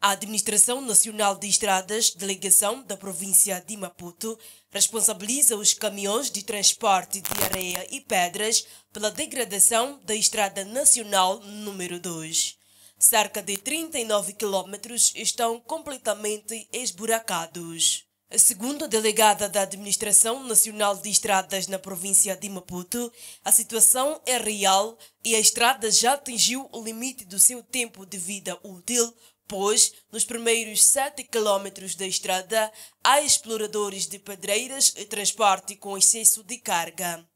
A Administração Nacional de Estradas, delegação da província de Maputo, responsabiliza os caminhões de transporte de areia e pedras pela degradação da Estrada Nacional número 2. Cerca de 39 quilômetros estão completamente esburacados. A segunda delegada da Administração Nacional de Estradas na província de Maputo, a situação é real e a estrada já atingiu o limite do seu tempo de vida útil, pois, nos primeiros 7 quilómetros da estrada, há exploradores de pedreiras e transporte com excesso de carga.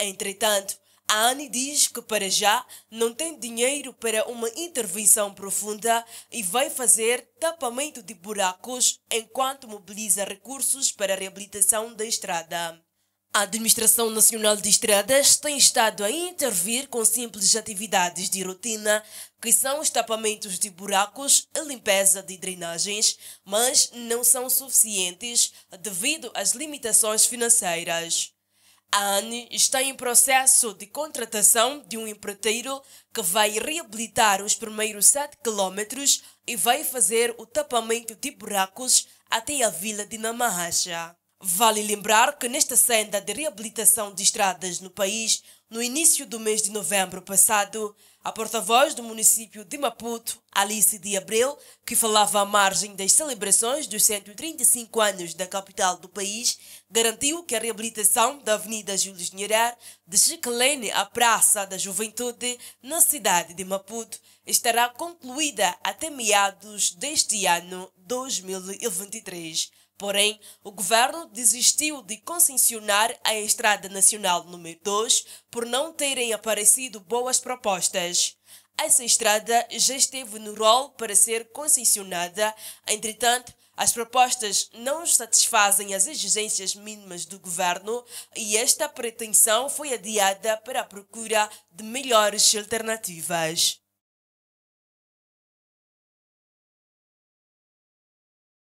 Entretanto, a Anne diz que para já não tem dinheiro para uma intervenção profunda e vai fazer tapamento de buracos enquanto mobiliza recursos para a reabilitação da estrada. A Administração Nacional de Estradas tem estado a intervir com simples atividades de rotina, que são os tapamentos de buracos e limpeza de drenagens, mas não são suficientes devido às limitações financeiras. A ANE está em processo de contratação de um empreiteiro que vai reabilitar os primeiros 7 quilômetros e vai fazer o tapamento de buracos até a vila de Namarracha. Vale lembrar que nesta senda de reabilitação de estradas no país, no início do mês de novembro passado, a porta-voz do município de Maputo, Alice de Abreu, que falava à margem das celebrações dos 135 anos da capital do país, garantiu que a reabilitação da Avenida Júlio Nherar, de Chiquelene à Praça da Juventude, na cidade de Maputo, estará concluída até meados deste ano 2023. Porém, o governo desistiu de concessionar a Estrada Nacional número 2 por não terem aparecido boas propostas obras. Essa estrada já esteve no rol para ser concessionada, entretanto, as propostas não satisfazem as exigências mínimas do governo e esta pretensão foi adiada para a procura de melhores alternativas.